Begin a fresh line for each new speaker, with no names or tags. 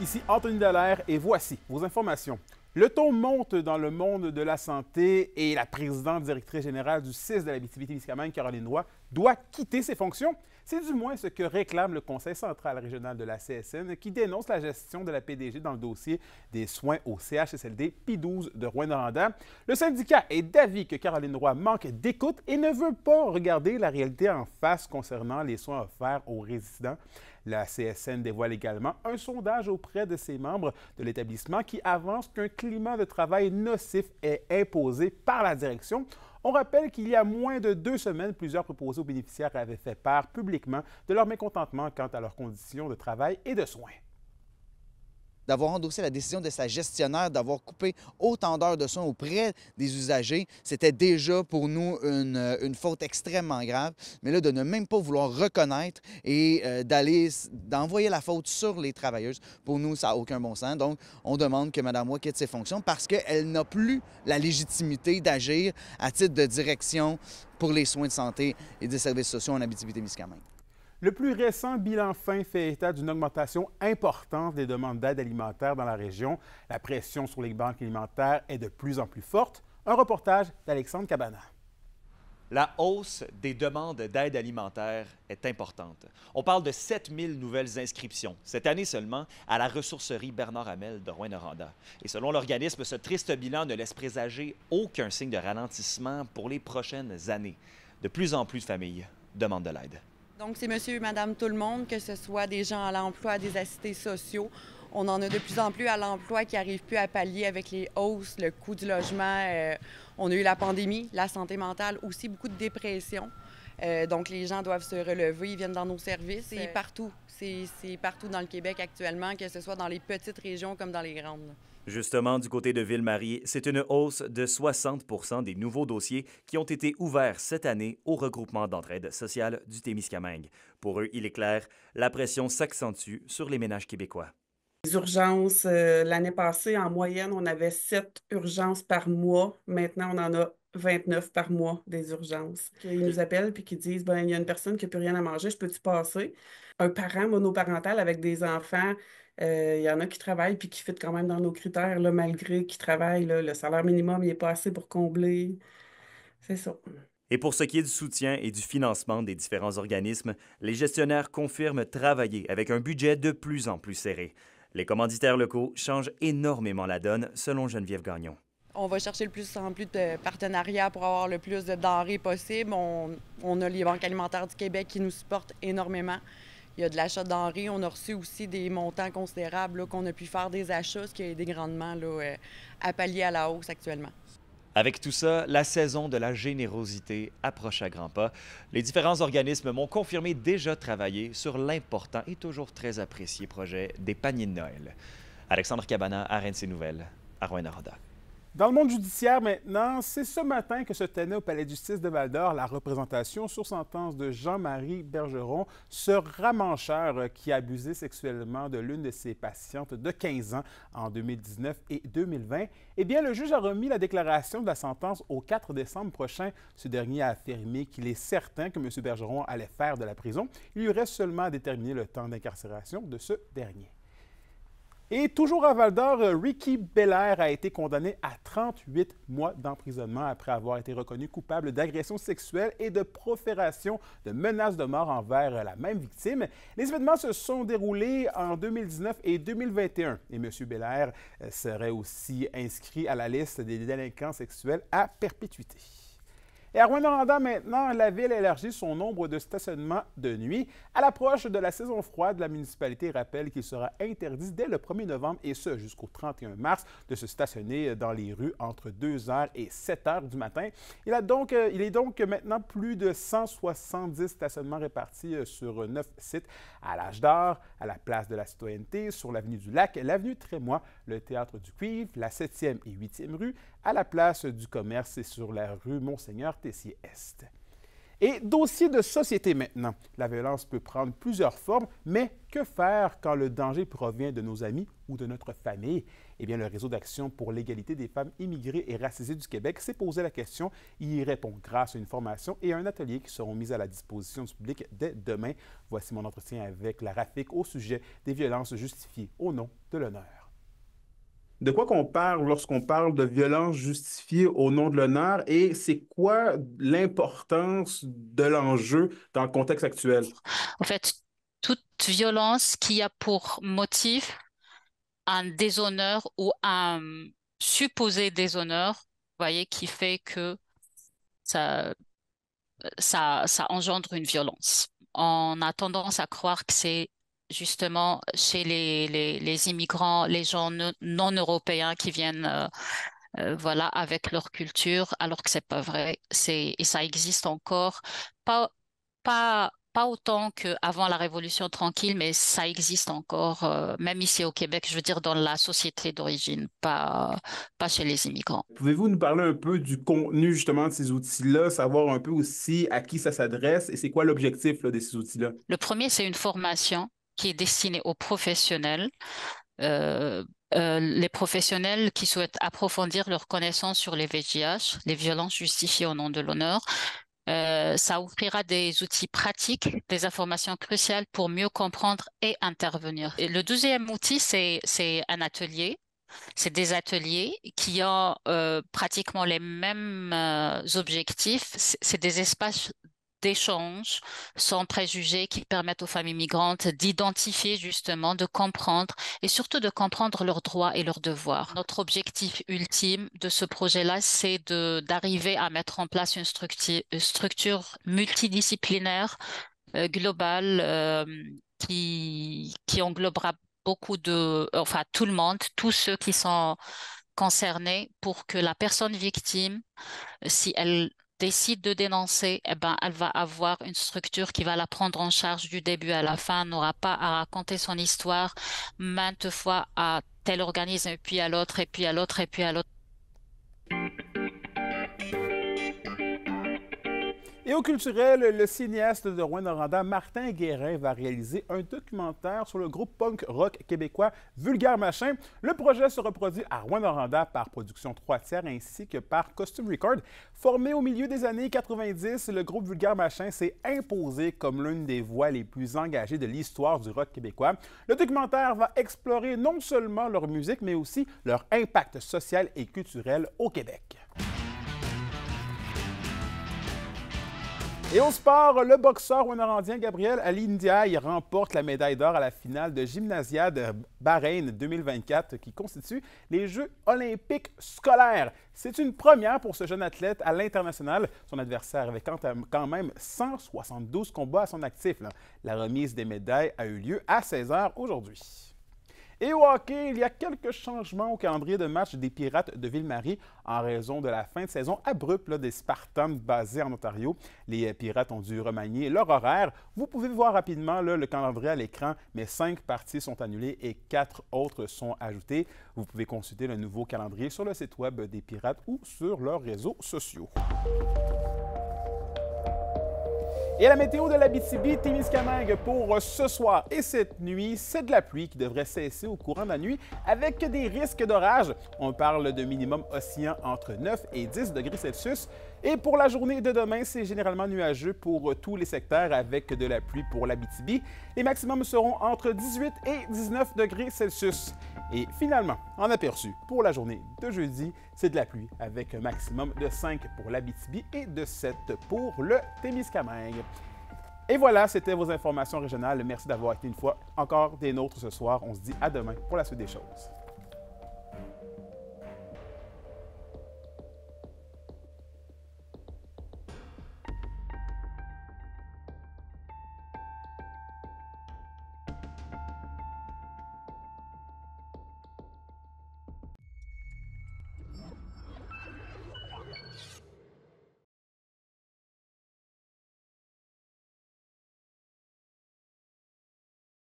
Ici Anthony Dallaire et voici vos informations. Le ton monte dans le monde de la santé et la présidente directrice générale du CIS de la bitibi Caroline Roy, doit quitter ses fonctions. C'est du moins ce que réclame le Conseil central régional de la CSN qui dénonce la gestion de la PDG dans le dossier des soins au CHSLD P12 de Rouen-Noranda. Le syndicat est d'avis que Caroline Roy manque d'écoute et ne veut pas regarder la réalité en face concernant les soins offerts aux résidents. La CSN dévoile également un sondage auprès de ses membres de l'établissement qui avance qu'un climat de travail nocif est imposé par la direction on rappelle qu'il y a moins de deux semaines, plusieurs proposés aux bénéficiaires avaient fait part publiquement de leur mécontentement quant à leurs conditions de travail et de soins d'avoir endossé la décision de sa gestionnaire d'avoir coupé autant
d'heures de soins auprès des usagers, c'était déjà pour nous une, euh, faute extrêmement grave. Mais là, de ne même pas vouloir reconnaître et euh, d'aller d'envoyer la faute sur les travailleuses, pour nous, ça n'a aucun bon sens. Donc, on demande que Mme Roy quitte ses fonctions parce qu'elle n'a plus la légitimité d'agir à titre de direction pour les soins de santé et des
services sociaux en habitabilité témiscamingue le plus récent bilan fin fait état d'une augmentation importante des demandes d'aide alimentaire dans la région. La pression sur les banques alimentaires est de plus en plus forte. Un reportage d'Alexandre Cabana. La hausse
des demandes d'aide alimentaire est importante. On parle de 7000 nouvelles inscriptions, cette année seulement, à la ressourcerie Bernard Hamel de Rouyn-Noranda. Et selon l'organisme, ce triste bilan ne laisse présager aucun signe de ralentissement pour les prochaines années. De plus en plus de familles demandent de l'aide.
Donc, c'est monsieur madame tout le monde, que ce soit des gens à l'emploi, des assistés sociaux. On en a de plus en plus à l'emploi qui n'arrivent plus à pallier avec les hausses, le coût du logement. Euh, on a eu la pandémie, la santé mentale, aussi beaucoup de dépression. Euh, donc, les gens doivent se relever, ils viennent dans nos services et partout. C'est partout dans le Québec actuellement, que ce soit dans les petites régions comme dans les grandes.
Justement, du côté de Ville-Marie, c'est une hausse de 60 des nouveaux dossiers qui ont été ouverts cette année au regroupement d'entraide sociale du Témiscamingue. Pour eux, il est clair, la pression s'accentue sur les ménages québécois.
Les urgences, euh, l'année passée, en moyenne, on avait sept urgences par mois. Maintenant, on en a 29 par mois des urgences. Ils nous appellent puis qui disent ben, il y a une personne qui n'a plus rien à manger, je peux-tu passer Un parent monoparental avec des enfants, euh, il y en a qui travaillent puis qui fit quand même dans nos critères, là, malgré qu'ils travaillent. Là, le salaire minimum n'est pas assez pour combler. C'est ça.
Et pour ce qui est du soutien et du financement des différents organismes, les gestionnaires confirment travailler avec un budget de plus en plus serré. Les commanditaires locaux changent énormément la donne, selon Geneviève Gagnon.
On va chercher le plus en plus de partenariats pour avoir le plus de denrées possible. On, a les banques alimentaires du Québec qui nous supportent énormément. Il y a de l'achat de denrées. On a reçu aussi des montants considérables qu'on a pu faire des achats, ce qui est des grandement euh, à pallier à la hausse actuellement.
Avec tout ça, la saison de la générosité approche à grands pas. Les différents organismes m'ont confirmé déjà travailler sur l'important et toujours très apprécié projet des paniers de Noël. Alexandre Cabana RNC Nouvelles, à
dans le monde judiciaire maintenant, c'est ce matin que se tenait au Palais de justice de Val-d'Or la représentation sur sentence de Jean-Marie Bergeron, ce ramancheur euh, qui a abusé sexuellement de l'une de ses patientes de 15 ans en 2019 et 2020. Eh bien, le juge a remis la déclaration de la sentence au 4 décembre prochain. Ce dernier a affirmé qu'il est certain que M. Bergeron allait faire de la prison. Il lui reste seulement à déterminer le temps d'incarcération de ce dernier. Et toujours à Val d'Or, euh, Ricky Belair a été condamné à 38 mois d'emprisonnement après avoir été reconnu coupable d'agression sexuelle et de profération de menaces de mort envers euh, la même victime. Les événements se sont déroulés en 2019 et 2021 et M. Belair euh, serait aussi inscrit à la liste des délinquants sexuels à perpétuité. Et à Rwanda, maintenant, la ville élargit son nombre de stationnements de nuit. À l'approche de la saison froide, la municipalité rappelle qu'il sera interdit dès le 1er novembre et ce jusqu'au 31 mars de se stationner dans les rues entre 2h et 7h du matin. Il, a donc, euh, il est donc maintenant plus de 170 stationnements répartis euh, sur neuf sites à l'âge d'or, à la place de la citoyenneté, sur l'avenue du Lac, l'avenue Trémois, le théâtre du Cuivre, la 7e et 8e rue, à la place du commerce et sur la rue Monseigneur Tessier-Est. Et dossier de société maintenant. La violence peut prendre plusieurs formes, mais que faire quand le danger provient de nos amis ou de notre famille? Eh bien, le réseau d'action pour l'égalité des femmes immigrées et racisées du Québec s'est posé la question et y répond grâce à une formation et à un atelier qui seront mis à la disposition du public dès demain. Voici mon entretien avec la RAFIC au sujet des violences justifiées au nom de l'honneur de quoi qu'on parle lorsqu'on parle de violence justifiée au nom de l'honneur et c'est quoi l'importance de l'enjeu dans le contexte actuel?
En fait, toute violence qui a pour motif un déshonneur ou un supposé déshonneur, vous voyez, qui fait que ça, ça, ça engendre une violence. On a tendance à croire que c'est justement chez les, immigrants, les gens non européens qui viennent euh, euh, voilà, avec leur culture, alors que c'est pas vrai. C'est, et ça existe encore, pas, pas, pas autant qu'avant la Révolution tranquille, mais ça existe encore, euh, même ici au Québec, je veux dire dans la société d'origine, pas, pas chez les immigrants.
Pouvez-vous nous parler un peu du contenu justement de ces outils-là, savoir un peu aussi à qui ça s'adresse et c'est quoi l'objectif de ces outils-là?
Le premier, c'est une formation est destiné aux professionnels. Euh, euh, les professionnels qui souhaitent approfondir leurs connaissances sur les VGH, les violences justifiées au nom de l'honneur. Euh, ça offrira des outils pratiques, des informations cruciales pour mieux comprendre et intervenir. le deuxième outil, c'est un atelier. C'est des ateliers qui ont pratiquement les mêmes objectifs. C'est des espaces d'échanges sans préjugés qui permettent aux familles migrantes d'identifier justement, de comprendre et surtout de comprendre leurs droits et leurs devoirs. Notre objectif ultime de ce projet-là, c'est d'arriver à mettre en place une structure, multidisciplinaire, euh, globale, euh, qui, qui englobera beaucoup de, enfin tout le monde, tous ceux qui sont concernés pour que la personne victime, si elle décide de dénoncer, eh ben, elle va avoir une structure qui va la prendre en charge du début à la fin, n'aura pas à raconter son histoire maintes fois à tel organisme, et puis à l'autre, et puis à l'autre, et puis à l'autre Et au culturel,
le cinéaste de Rouen-Noranda, Martin Guérin, va réaliser un documentaire sur le groupe punk rock québécois Vulgaire Machin. Le projet se reproduit à Rouen-Noranda par Production 3 tiers ainsi que par Costume Record. Formé au milieu des années 90, le groupe Vulgaire Machin s'est imposé comme l'une des voix les plus engagées de l'histoire du rock québécois. Le documentaire va explorer non seulement leur musique, mais aussi leur impact social et culturel au Québec. Et au sport, le boxeur ouamarandien Gabriel Ali remporte la médaille d'or à la finale de Gymnasia de Bahreïn 2024 qui constitue les Jeux olympiques scolaires. C'est une première pour ce jeune athlète à l'international. Son adversaire avait quand même 172 combats à son actif. La remise des médailles a eu lieu à 16h aujourd'hui. Et au hockey, il y a quelques changements au calendrier de match des Pirates de Ville-Marie en raison de la fin de saison abrupte des Spartans basés en Ontario. Les euh, Pirates ont dû remanier leur horaire. Vous pouvez voir rapidement le calendrier à l'écran, mais cinq parties sont annulées et quatre autres sont ajoutées. Vous pouvez consulter le nouveau calendrier sur le site web des Pirates ou sur leurs réseaux sociaux. Et la météo de l'Abitibi, Témiscamingue pour ce soir et cette nuit, c'est de la pluie qui devrait cesser au courant de la nuit avec des risques d'orage. On parle de minimum oscillant entre 9 et 10 degrés Celsius. Et pour la journée de demain, c'est généralement nuageux pour tous les secteurs avec de la pluie pour l'Abitibi. Les maximums seront entre 18 et 19 degrés Celsius. Et finalement, en aperçu pour la journée de jeudi, c'est de la pluie avec un maximum de 5 pour l'Abitibi et de 7 pour le Témiscamingue. Et voilà, c'était vos informations régionales. Merci d'avoir été une fois encore des nôtres ce soir. On se dit à demain pour la suite des choses.